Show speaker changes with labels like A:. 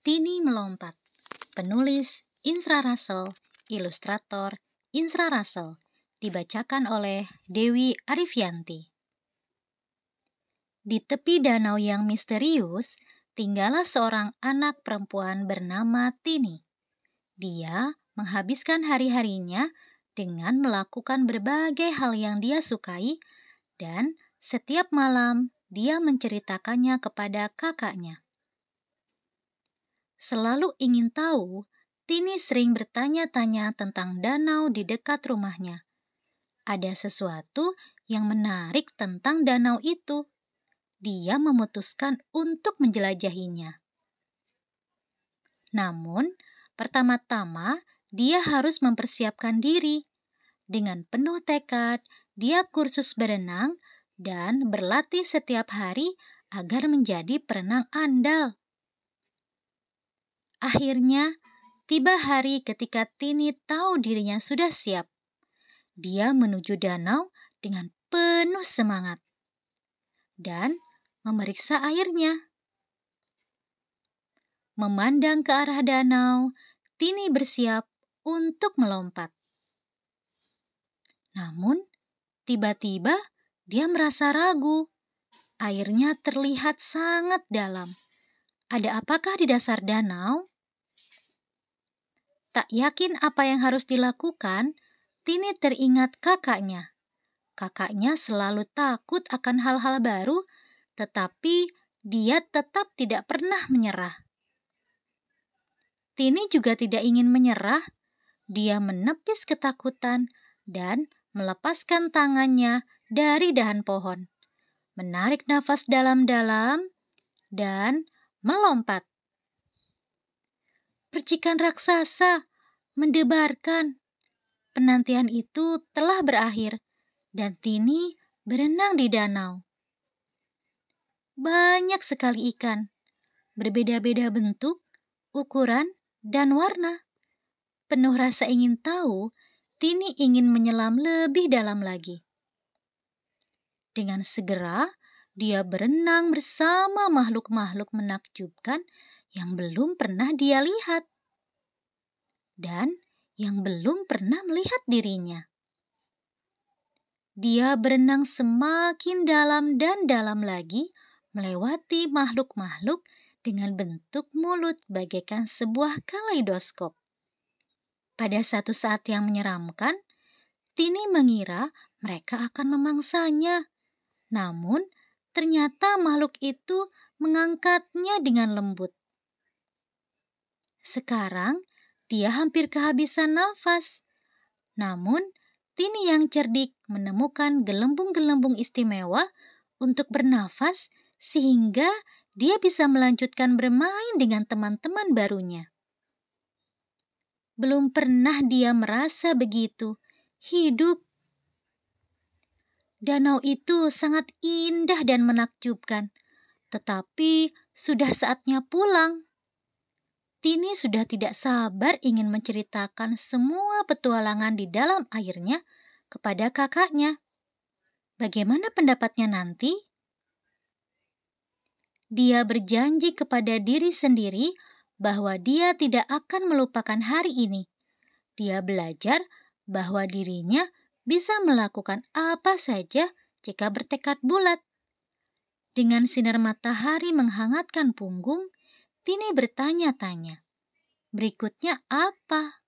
A: Tini Melompat Penulis Insra Rasel Ilustrator Insra Rasel Dibacakan oleh Dewi Arifianti Di tepi danau yang misterius, tinggallah seorang anak perempuan bernama Tini. Dia menghabiskan hari-harinya dengan melakukan berbagai hal yang dia sukai dan setiap malam dia menceritakannya kepada kakaknya. Selalu ingin tahu, Tini sering bertanya-tanya tentang danau di dekat rumahnya. Ada sesuatu yang menarik tentang danau itu. Dia memutuskan untuk menjelajahinya. Namun, pertama-tama dia harus mempersiapkan diri. Dengan penuh tekad, dia kursus berenang dan berlatih setiap hari agar menjadi perenang andal. Akhirnya, tiba hari ketika Tini tahu dirinya sudah siap. Dia menuju danau dengan penuh semangat dan memeriksa airnya. Memandang ke arah danau, Tini bersiap untuk melompat. Namun, tiba-tiba dia merasa ragu. Airnya terlihat sangat dalam. Ada apakah di dasar danau? Tak yakin apa yang harus dilakukan, Tini teringat kakaknya. Kakaknya selalu takut akan hal-hal baru, tetapi dia tetap tidak pernah menyerah. Tini juga tidak ingin menyerah. Dia menepis ketakutan dan melepaskan tangannya dari dahan pohon, menarik nafas dalam-dalam, dan melompat. Percikan raksasa mendebarkan. Penantian itu telah berakhir dan Tini berenang di danau. Banyak sekali ikan, berbeda-beda bentuk, ukuran, dan warna. Penuh rasa ingin tahu, Tini ingin menyelam lebih dalam lagi. Dengan segera, dia berenang bersama makhluk-makhluk menakjubkan yang belum pernah dia lihat dan yang belum pernah melihat dirinya. Dia berenang semakin dalam dan dalam lagi, melewati makhluk-makhluk dengan bentuk mulut bagaikan sebuah kaleidoskop. Pada satu saat yang menyeramkan, Tini mengira mereka akan memangsanya. Namun, ternyata makhluk itu mengangkatnya dengan lembut. Sekarang dia hampir kehabisan nafas. Namun, Tini yang cerdik menemukan gelembung-gelembung istimewa untuk bernafas sehingga dia bisa melanjutkan bermain dengan teman-teman barunya. Belum pernah dia merasa begitu hidup. Danau itu sangat indah dan menakjubkan, tetapi sudah saatnya pulang. Tini sudah tidak sabar ingin menceritakan semua petualangan di dalam airnya kepada kakaknya. Bagaimana pendapatnya nanti? Dia berjanji kepada diri sendiri bahwa dia tidak akan melupakan hari ini. Dia belajar bahwa dirinya bisa melakukan apa saja jika bertekad bulat. Dengan sinar matahari menghangatkan punggung, Tini bertanya-tanya, berikutnya apa?